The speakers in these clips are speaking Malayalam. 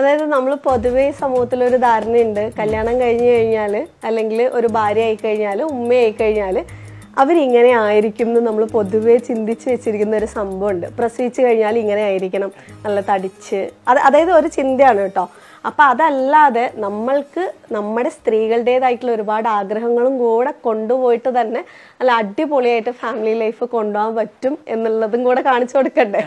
അതായത് നമ്മൾ പൊതുവേ സമൂഹത്തിൽ ഒരു ധാരണയുണ്ട് കല്യാണം കഴിഞ്ഞു കഴിഞ്ഞാൽ അല്ലെങ്കിൽ ഒരു ഭാര്യ ആയി കഴിഞ്ഞാൽ ഉമ്മയായി കഴിഞ്ഞാൽ അവരിങ്ങനെ ആയിരിക്കും എന്ന് നമ്മൾ പൊതുവേ ചിന്തിച്ച് വെച്ചിരിക്കുന്ന ഒരു സംഭവമുണ്ട് പ്രസവിച്ച് കഴിഞ്ഞാൽ ഇങ്ങനെ ആയിരിക്കണം നല്ല തടിച്ച് അത് അതായത് ഒരു ചിന്തയാണ് കേട്ടോ അപ്പോൾ അതല്ലാതെ നമ്മൾക്ക് നമ്മുടെ സ്ത്രീകളുടേതായിട്ടുള്ള ഒരുപാട് ആഗ്രഹങ്ങളും കൂടെ കൊണ്ടുപോയിട്ട് തന്നെ അല്ല അടിപൊളിയായിട്ട് ഫാമിലി ലൈഫ് കൊണ്ടുപോകാൻ പറ്റും എന്നുള്ളതും കൂടെ കാണിച്ചു കൊടുക്കണ്ടേ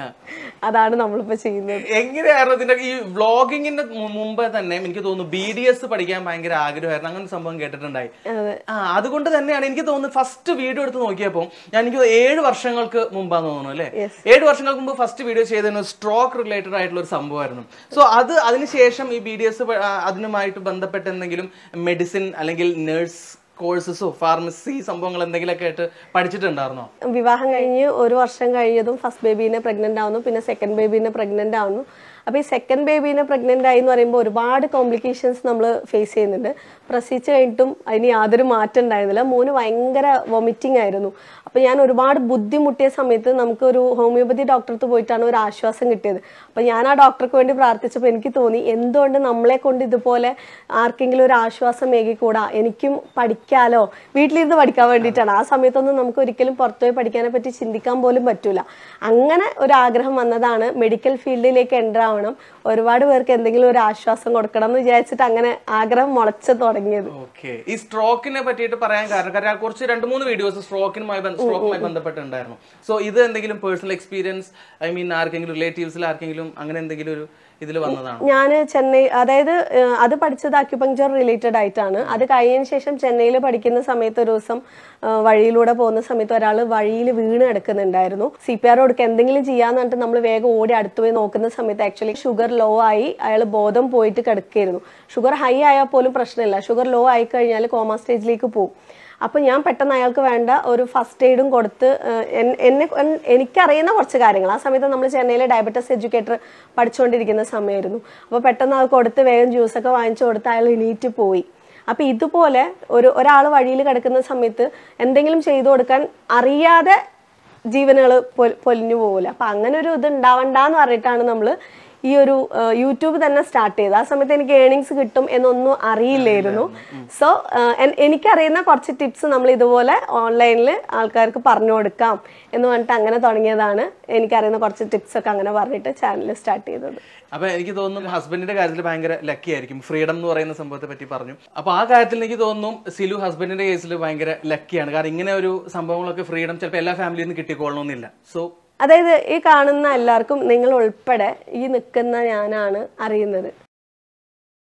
അതാണ് നമ്മളിപ്പോൾ ചെയ്യുന്നത് എങ്ങനെയായിരുന്നു ഇതിന്റെ ഈ വ്ളോഗിങ്ങിന്റെ മുമ്പേ തന്നെ എനിക്ക് തോന്നുന്നു ബി ഡി എസ് പഠിക്കാൻ ഭയങ്കര ആഗ്രഹമായിരുന്നു അങ്ങനെ സംഭവം കേട്ടിട്ടുണ്ടായി അതുകൊണ്ട് തന്നെയാണ് എനിക്ക് തോന്നുന്നത് ഫസ്റ്റ് വീഡിയോ എടുത്ത് നോക്കിയപ്പോൾ ഞാൻ എനിക്ക് ഏഴ് വർഷങ്ങൾക്ക് മുമ്പാന്ന് തോന്നുന്നു അല്ലേ ഏഴ് വർഷങ്ങൾക്ക് മുമ്പ് ഫസ്റ്റ് വീഡിയോ ചെയ്തതിന് സ്ട്രോക്ക് റിലേറ്റഡ് ആയിട്ടുള്ള ഒരു സംഭവമായിരുന്നു സോ അത് അതിനുശേഷം ഈ ബി ഡി എസ് അതിനുമായിട്ട് ബന്ധപ്പെട്ട് എന്തെങ്കിലും മെഡിസിൻ അല്ലെങ്കിൽ നേഴ്സ് കോഴ്സസോ ഫാർമസി സംഭവങ്ങൾ ഒക്കെ ആയിട്ട് പഠിച്ചിട്ടുണ്ടായിരുന്നോ വിവാഹം കഴിഞ്ഞ് ഒരു വർഷം കഴിഞ്ഞതും ഫസ്റ്റ് ബേബീനെ പ്രഗ്നന്റ് ആവുന്നു പിന്നെ സെക്കൻഡ് ബേബീനെ പ്രഗ്നന്റ് ആവുന്നു അപ്പോൾ ഈ സെക്കൻഡ് ബേബീനെ പ്രഗ്നൻ്റ് ആയി എന്ന് പറയുമ്പോൾ ഒരുപാട് കോംപ്ലിക്കേഷൻസ് നമ്മൾ ഫേസ് ചെയ്യുന്നുണ്ട് പ്രസവിച്ച് കഴിഞ്ഞിട്ടും അതിന് യാതൊരു മാറ്റം ഉണ്ടായിരുന്നില്ല മോന് ഭയങ്കര വൊമിറ്റിംഗ് ആയിരുന്നു അപ്പോൾ ഞാൻ ഒരുപാട് ബുദ്ധിമുട്ടിയ സമയത്ത് നമുക്ക് ഒരു ഹോമിയോപ്പതി ഡോക്ടർക്ക് പോയിട്ടാണ് ഒരു ആശ്വാസം കിട്ടിയത് അപ്പോൾ ഞാൻ ആ ഡോക്ടർക്ക് വേണ്ടി പ്രാർത്ഥിച്ചപ്പോൾ എനിക്ക് തോന്നി എന്തുകൊണ്ട് നമ്മളെ കൊണ്ട് ഇതുപോലെ ആർക്കെങ്കിലും ഒരു ആശ്വാസം ഏകിക്കൂടാ എനിക്കും പഠിക്കാലോ വീട്ടിലിരുന്ന് പഠിക്കാൻ വേണ്ടിയിട്ടാണ് ആ സമയത്തൊന്നും നമുക്ക് ഒരിക്കലും പുറത്തുപോയി പഠിക്കാനെ പറ്റി ചിന്തിക്കാൻ പോലും പറ്റൂല അങ്ങനെ ഒരു ആഗ്രഹം വന്നതാണ് മെഡിക്കൽ ഫീൽഡിലേക്ക് എൻ്റർ ആവണം ഒരുപാട് പേർക്ക് എന്തെങ്കിലും ഒരു ആശ്വാസം കൊടുക്കണം എന്ന് വിചാരിച്ചിട്ട് അങ്ങനെ ആഗ്രഹം മുളച്ച് തുടങ്ങിയത് ഈ സ്ട്രോക്കിനെ പറ്റിയിട്ട് പറയാൻ കാരണം കാരണം കുറച്ച് രണ്ട് മൂന്ന് വീഡിയോസ് സ്ട്രോക്കിനുമായി സ്ട്രോക്കുമായി ബന്ധപ്പെട്ടുണ്ടായിരുന്നു സോ ഇത് എന്തെങ്കിലും പേഴ്സണൽ എക്സ്പീരിയൻസ് ഐ മീൻ ആർക്കെങ്കിലും റിലേറ്റീവ്സിൽ ആർക്കെങ്കിലും അങ്ങനെ എന്തെങ്കിലും ഒരു ഇതിൽ വന്നതാണ് ഞാൻ ചെന്നൈ അതായത് അത് പഠിച്ചത് അക്യുപങ്ചർ റിലേറ്റഡ് ആയിട്ടാണ് അത് കഴിഞ്ഞതിന് ശേഷം ചെന്നൈയിൽ പഠിക്കുന്ന സമയത്ത് ഒരു ദിവസം വഴിയിലൂടെ പോകുന്ന സമയത്ത് ഒരാൾ വഴിയിൽ വീണ് കിടക്കുന്നുണ്ടായിരുന്നു സി പി ആർ കൊടുക്കുക എന്തെങ്കിലും ചെയ്യാന്ന് പറഞ്ഞിട്ട് നമ്മൾ വേഗം ഓടി അടുത്ത് പോയി നോക്കുന്ന സമയത്ത് ആക്ച്വലി ഷുഗർ ലോ ആയി അയാൾ ബോധം പോയിട്ട് കിടക്കുകയായിരുന്നു ഷുഗർ ഹൈ ആയാൽ പോലും പ്രശ്നമില്ല ഷുഗർ ലോ ആയി കഴിഞ്ഞാൽ കോമ സ്റ്റേജിലേക്ക് പോകും അപ്പോൾ ഞാൻ പെട്ടെന്ന് അയാൾക്ക് വേണ്ട ഒരു ഫസ്റ്റ് എയ്ഡും കൊടുത്ത് എന്നെ എനിക്കറിയുന്ന കുറച്ച് കാര്യങ്ങൾ ആ സമയത്ത് നമ്മൾ ചെന്നൈയിലെ ഡയബറ്റസ് എഡ്യൂക്കേറ്റർ പഠിച്ചുകൊണ്ടിരിക്കുന്ന സമയമായിരുന്നു അപ്പോൾ പെട്ടെന്ന് അത് കൊടുത്ത് വേഗം ജ്യൂസൊക്കെ വാങ്ങിച്ചു കൊടുത്ത് അയാൾ എണീറ്റ് പോയി അപ്പോൾ ഇതുപോലെ ഒരു ഒരാൾ വഴിയിൽ കിടക്കുന്ന സമയത്ത് എന്തെങ്കിലും ചെയ്തു കൊടുക്കാൻ അറിയാതെ ജീവനുകൾ പൊലിഞ്ഞു പോകില്ല അപ്പം അങ്ങനെ ഒരു ഇത് ഉണ്ടാവണ്ടെന്ന് പറഞ്ഞിട്ടാണ് നമ്മൾ ഈ ഒരു യൂട്യൂബ് തന്നെ സ്റ്റാർട്ട് ചെയ്ത് ആ സമയത്ത് എനിക്ക് ഏണിങ്സ് കിട്ടും എന്നൊന്നും അറിയില്ലായിരുന്നു സോ എനിക്കറിയുന്ന കുറച്ച് ടിപ്സ് നമ്മൾ ഇതുപോലെ ഓൺലൈനിൽ ആൾക്കാർക്ക് പറഞ്ഞു കൊടുക്കാം എന്ന് പറഞ്ഞിട്ട് അങ്ങനെ തുടങ്ങിയതാണ് എനിക്കറിയുന്ന കുറച്ച് ടിപ്സ് ഒക്കെ അങ്ങനെ പറഞ്ഞിട്ട് ചാനൽ സ്റ്റാർട്ട് ചെയ്തത് അപ്പൊ എനിക്ക് തോന്നുന്നു ഹസ്ബൻഡിന്റെ കാര്യത്തിൽ ഭയങ്കര ലക്കി ആയിരിക്കും ഫ്രീഡം എന്ന് പറയുന്ന സംഭവത്തെ പറ്റി പറഞ്ഞു അപ്പൊ ആ കാര്യത്തിൽ എനിക്ക് തോന്നുന്നു സിലു ഹസ്ബൻഡിന്റെ കേസിൽ ഭയങ്കര ലക്കിയാണ് കാരണം ഇങ്ങനെ ഒരു സംഭവങ്ങളൊക്കെ ഫ്രീഡം ചിലപ്പോൾ എല്ലാ ഫാമിലിയിൽ നിന്ന് കിട്ടിക്കോളണമെന്നില്ല സോ അതായത് ഈ കാണുന്ന എല്ലാവർക്കും നിങ്ങൾ ഉൾപ്പെടെ ഈ നിൽക്കുന്ന ഞാനാണ് അറിയുന്നത്